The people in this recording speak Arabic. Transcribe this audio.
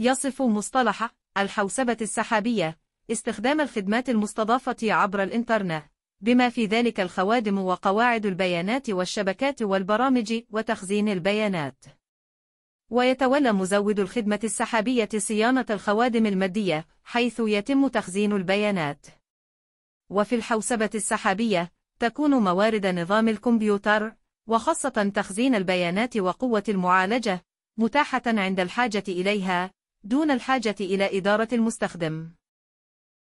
يصف مصطلح الحوسبة السحابية استخدام الخدمات المستضافة عبر الإنترنت بما في ذلك الخوادم وقواعد البيانات والشبكات والبرامج وتخزين البيانات ويتولى مزود الخدمة السحابية صيانة الخوادم المادية حيث يتم تخزين البيانات وفي الحوسبة السحابية تكون موارد نظام الكمبيوتر وخاصة تخزين البيانات وقوة المعالجة متاحة عند الحاجة إليها دون الحاجة إلى إدارة المستخدم